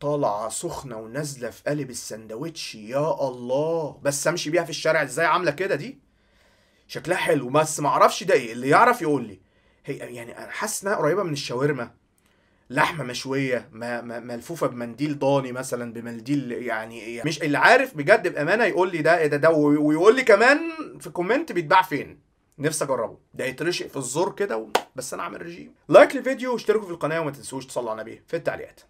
طالعه سخنه ونازله في قالب السندوتش يا الله بس امشي بيها في الشارع ازاي عامله كده دي شكلها حلو بس معرفش ده ايه اللي يعرف يقول لي هي يعني انا حاسس انها قريبه من الشاورما لحمه مشويه ما ما ملفوفه بمنديل ضاني مثلا بمنديل يعني إيه، مش اللي عارف بجد بامانه يقول لي ده ايه ده ده ويقول لي كمان في كومنت بيتباع فين نفسي اجربه ده يترشق في الزور كده بس انا عامل رجيم لايك للفيديو واشتركوا في القناه وما تنسوش تصلوا على النبي في التعليقات